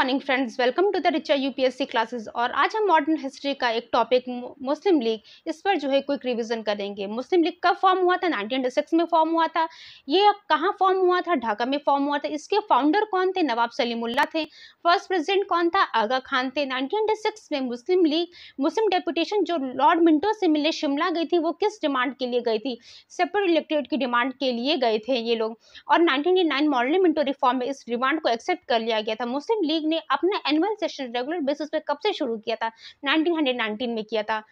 morning friends welcome to the Richa UPSC classes और आज हम मॉडर्न हिस्ट्री का एक टॉपिक मुस्लिम लीग इस पर जो है क्विक रिवीजन करेंगे मुस्लिम लीग कब फॉर्म हुआ था 1906 में फॉर्म हुआ था ये कहाँ फॉर्म हुआ था ढाका में फॉर्म हुआ था इसके फाउंडर कौन थे नवाब सलीमुल्ला थे फर्स्ट प्रेजिडेंट कौन था आगा खान थे नाइनटीन में मुस्लिम लीग मुस्लिम डेपुटेशन जो लॉर्ड मिंटो से मिले शिमला गई थी वो किस डिमांड के लिए गई थी सेपरेट इलेक्ट्रेट की डिमांड के लिए गए थे ये लोग और नाइनटीन मॉडल मिंटो रिफॉर्म में इस डिमांड को एक्सेप्ट कर लिया गया था मुस्लिम लीग ने अपना एनुअल सेशन रेगुलर बेसिस पे कब से शुरू किया था 1919 में किया था